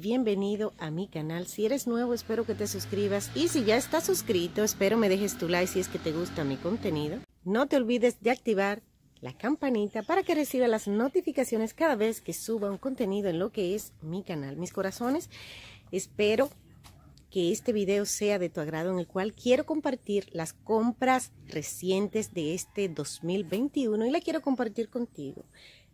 bienvenido a mi canal. Si eres nuevo, espero que te suscribas y si ya estás suscrito, espero me dejes tu like si es que te gusta mi contenido. No te olvides de activar la campanita para que reciba las notificaciones cada vez que suba un contenido en lo que es mi canal. Mis corazones, espero que este video sea de tu agrado en el cual quiero compartir las compras recientes de este 2021 y la quiero compartir contigo.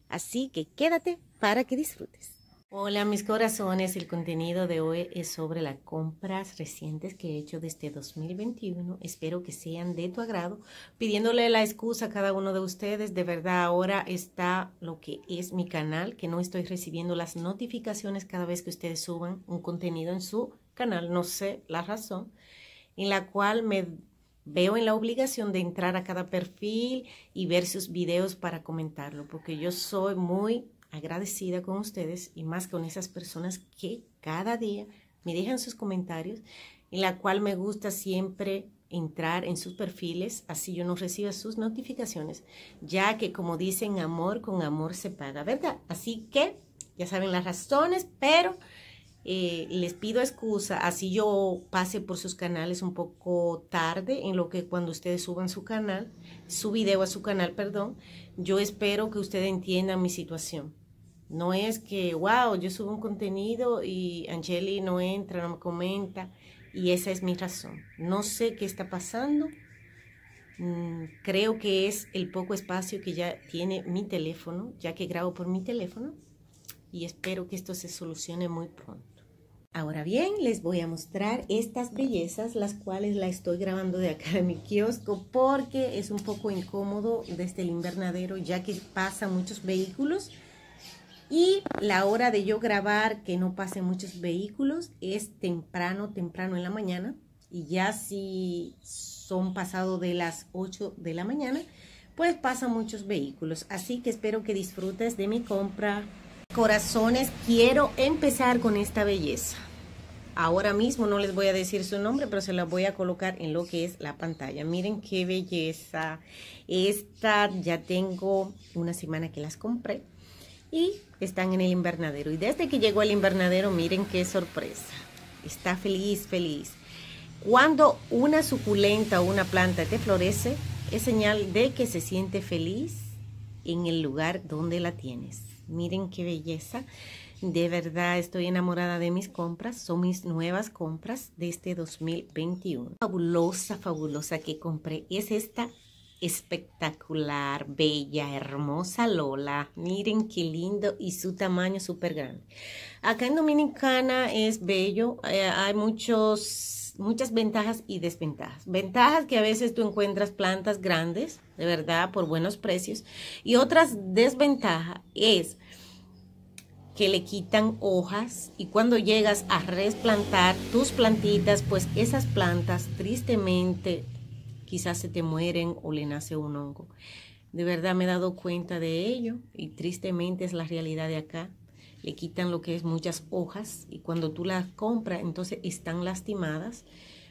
Así que quédate para que disfrutes. Hola mis corazones, el contenido de hoy es sobre las compras recientes que he hecho desde 2021. Este Espero que sean de tu agrado, pidiéndole la excusa a cada uno de ustedes. De verdad ahora está lo que es mi canal, que no estoy recibiendo las notificaciones cada vez que ustedes suban un contenido en su canal, no sé la razón, en la cual me veo en la obligación de entrar a cada perfil y ver sus videos para comentarlo, porque yo soy muy agradecida con ustedes y más con esas personas que cada día me dejan sus comentarios, en la cual me gusta siempre entrar en sus perfiles, así yo no reciba sus notificaciones, ya que como dicen, amor con amor se paga, ¿verdad? Así que ya saben las razones, pero eh, les pido excusa, así yo pase por sus canales un poco tarde, en lo que cuando ustedes suban su canal, su video a su canal, perdón, yo espero que ustedes entiendan mi situación. No es que, wow, yo subo un contenido y Angeli no entra, no me comenta. Y esa es mi razón. No sé qué está pasando. Mm, creo que es el poco espacio que ya tiene mi teléfono, ya que grabo por mi teléfono. Y espero que esto se solucione muy pronto. Ahora bien, les voy a mostrar estas bellezas, las cuales la estoy grabando de acá de mi kiosco porque es un poco incómodo desde el invernadero ya que pasan muchos vehículos y la hora de yo grabar que no pasen muchos vehículos es temprano, temprano en la mañana. Y ya si son pasado de las 8 de la mañana, pues pasan muchos vehículos. Así que espero que disfrutes de mi compra. Corazones, quiero empezar con esta belleza. Ahora mismo no les voy a decir su nombre, pero se la voy a colocar en lo que es la pantalla. Miren qué belleza. Esta ya tengo una semana que las compré y están en el invernadero. Y desde que llegó al invernadero, miren qué sorpresa. Está feliz, feliz. Cuando una suculenta o una planta te florece, es señal de que se siente feliz en el lugar donde la tienes. Miren qué belleza. De verdad estoy enamorada de mis compras. Son mis nuevas compras de este 2021. Fabulosa, fabulosa que compré. Es esta espectacular, bella, hermosa Lola. Miren qué lindo y su tamaño súper grande. Acá en Dominicana es bello, eh, hay muchos, muchas ventajas y desventajas. Ventajas que a veces tú encuentras plantas grandes, de verdad, por buenos precios. Y otras desventajas es que le quitan hojas y cuando llegas a resplantar tus plantitas, pues esas plantas tristemente quizás se te mueren o le nace un hongo. De verdad me he dado cuenta de ello y tristemente es la realidad de acá. Le quitan lo que es muchas hojas y cuando tú las compras entonces están lastimadas.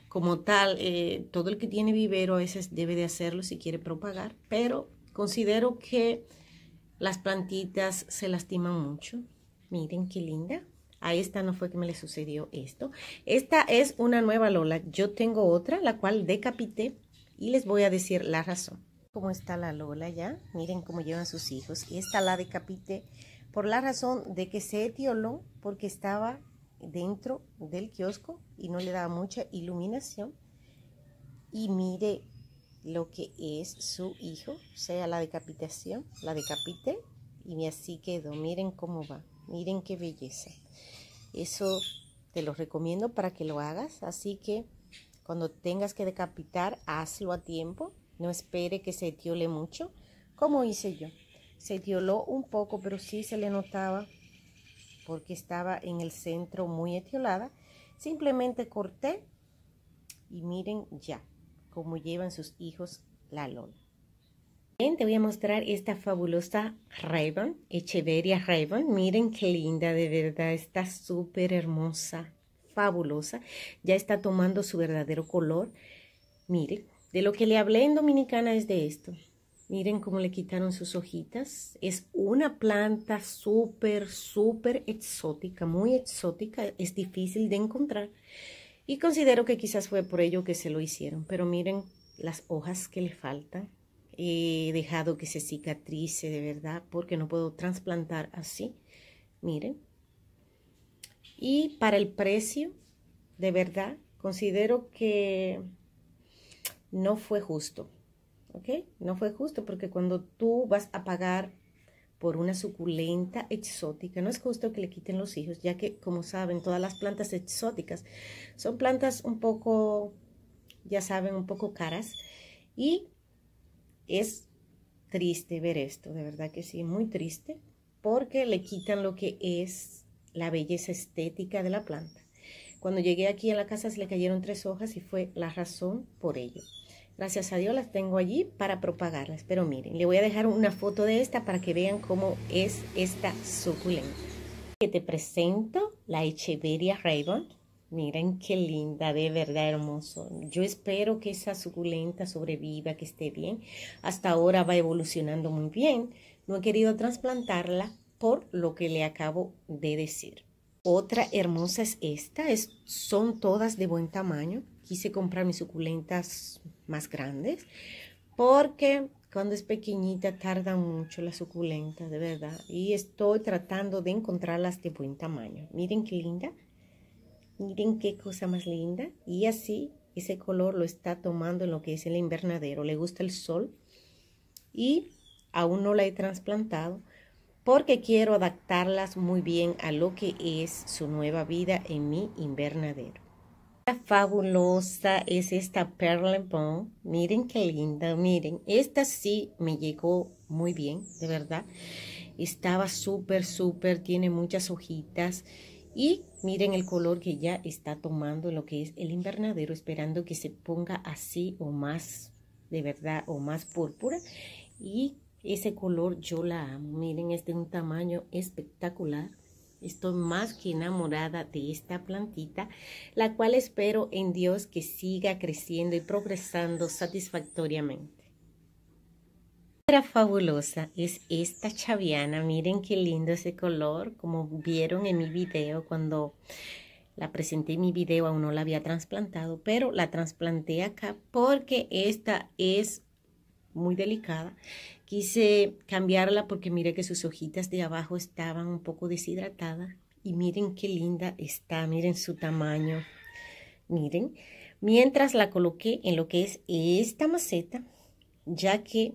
Como tal, eh, todo el que tiene vivero a veces debe de hacerlo si quiere propagar, pero considero que las plantitas se lastiman mucho. Miren qué linda. A esta no fue que me le sucedió esto. Esta es una nueva Lola. Yo tengo otra, la cual decapité y les voy a decir la razón. Cómo está la Lola ya, miren cómo llevan sus hijos. Y esta la decapité por la razón de que se etioló porque estaba dentro del kiosco y no le daba mucha iluminación. Y mire lo que es su hijo, o sea, la decapitación, la decapité y así quedó. Miren cómo va, miren qué belleza. Eso te lo recomiendo para que lo hagas, así que... Cuando tengas que decapitar, hazlo a tiempo. No espere que se etiole mucho, como hice yo. Se etioló un poco, pero sí se le notaba porque estaba en el centro muy etiolada. Simplemente corté y miren ya cómo llevan sus hijos la lona. Bien, te voy a mostrar esta fabulosa Raven, Echeveria Raven. Miren qué linda, de verdad, está súper hermosa fabulosa, ya está tomando su verdadero color. Miren, de lo que le hablé en Dominicana es de esto. Miren cómo le quitaron sus hojitas. Es una planta súper, súper exótica, muy exótica. Es difícil de encontrar. Y considero que quizás fue por ello que se lo hicieron. Pero miren las hojas que le faltan. He dejado que se cicatrice de verdad porque no puedo trasplantar así. Miren, y para el precio, de verdad, considero que no fue justo. ¿Ok? No fue justo porque cuando tú vas a pagar por una suculenta exótica. No es justo que le quiten los hijos, ya que, como saben, todas las plantas exóticas son plantas un poco, ya saben, un poco caras. Y es triste ver esto, de verdad que sí, muy triste, porque le quitan lo que es la belleza estética de la planta. Cuando llegué aquí a la casa se le cayeron tres hojas y fue la razón por ello. Gracias a Dios las tengo allí para propagarlas. Pero miren, le voy a dejar una foto de esta para que vean cómo es esta suculenta. Que te presento la Echeveria Raven. Miren qué linda, de verdad hermoso. Yo espero que esa suculenta sobreviva, que esté bien. Hasta ahora va evolucionando muy bien. No he querido trasplantarla por lo que le acabo de decir. Otra hermosa es esta, es, son todas de buen tamaño. Quise comprar mis suculentas más grandes porque cuando es pequeñita tarda mucho la suculenta, de verdad. Y estoy tratando de encontrarlas de buen tamaño. Miren qué linda. Miren qué cosa más linda. Y así ese color lo está tomando en lo que es el invernadero. Le gusta el sol y aún no la he trasplantado porque quiero adaptarlas muy bien a lo que es su nueva vida en mi invernadero. fabulosa es esta Perle Bon. Miren qué linda, miren. Esta sí me llegó muy bien, de verdad. Estaba súper, súper, tiene muchas hojitas. Y miren el color que ya está tomando lo que es el invernadero, esperando que se ponga así o más, de verdad, o más púrpura. Y ese color yo la amo. Miren, es de un tamaño espectacular. Estoy más que enamorada de esta plantita, la cual espero en Dios que siga creciendo y progresando satisfactoriamente. Otra fabulosa es esta chaviana. Miren qué lindo ese color, como vieron en mi video cuando la presenté en mi video, aún no la había trasplantado, pero la trasplanté acá porque esta es muy delicada. Quise cambiarla porque mire que sus hojitas de abajo estaban un poco deshidratadas. Y miren qué linda está, miren su tamaño. Miren, mientras la coloqué en lo que es esta maceta, ya que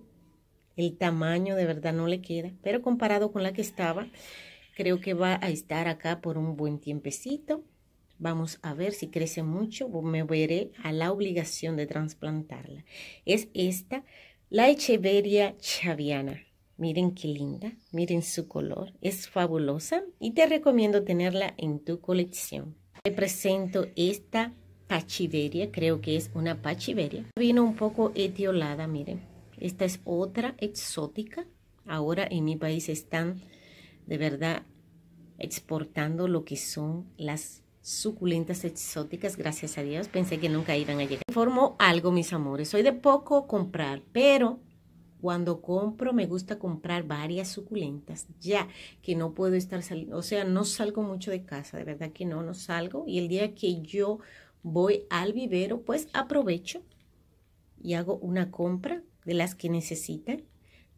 el tamaño de verdad no le queda, pero comparado con la que estaba, creo que va a estar acá por un buen tiempecito. Vamos a ver si crece mucho, me veré a la obligación de trasplantarla. Es esta la Echeveria chaviana. Miren qué linda, miren su color, es fabulosa y te recomiendo tenerla en tu colección. Te presento esta pachiveria, creo que es una pachiveria. Vino un poco etiolada, miren. Esta es otra exótica. Ahora en mi país están de verdad exportando lo que son las suculentas exóticas, gracias a Dios. Pensé que nunca iban a llegar. Informo algo, mis amores. Soy de poco comprar, pero cuando compro me gusta comprar varias suculentas, ya que no puedo estar saliendo, o sea, no salgo mucho de casa, de verdad que no, no salgo. Y el día que yo voy al vivero, pues aprovecho y hago una compra de las que necesitan,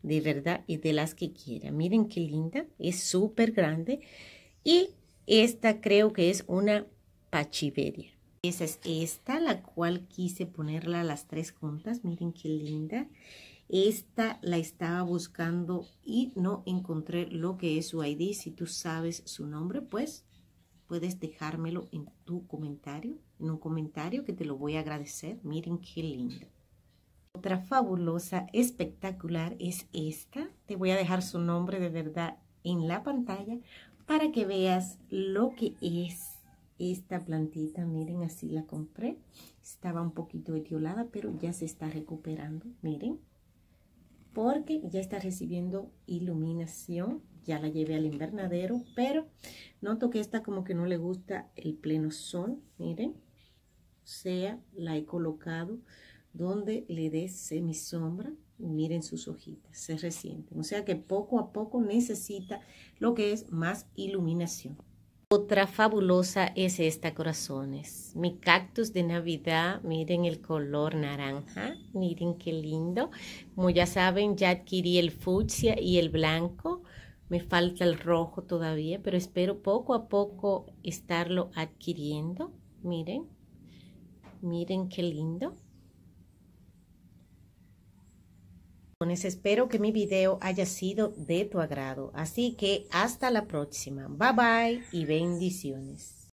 de verdad, y de las que quieran. Miren qué linda, es súper grande. Y esta creo que es una pachiveria. Esa es esta, la cual quise ponerla las tres juntas. Miren qué linda. Esta la estaba buscando y no encontré lo que es su ID. Si tú sabes su nombre, pues puedes dejármelo en tu comentario, en un comentario que te lo voy a agradecer. Miren qué linda. Otra fabulosa, espectacular es esta. Te voy a dejar su nombre de verdad en la pantalla para que veas lo que es esta plantita. Miren, así la compré. Estaba un poquito etiolada, pero ya se está recuperando. Miren, porque ya está recibiendo iluminación. Ya la llevé al invernadero, pero noto que esta como que no le gusta el pleno sol. Miren, o sea, la he colocado donde le des semisombra sombra, miren sus hojitas, se resienten. O sea que poco a poco necesita lo que es más iluminación. Otra fabulosa es esta, corazones. Mi cactus de Navidad, miren el color naranja, miren qué lindo. Como ya saben, ya adquirí el fucsia y el blanco. Me falta el rojo todavía, pero espero poco a poco estarlo adquiriendo. Miren, miren qué lindo. Espero que mi video haya sido de tu agrado. Así que hasta la próxima. Bye bye y bendiciones.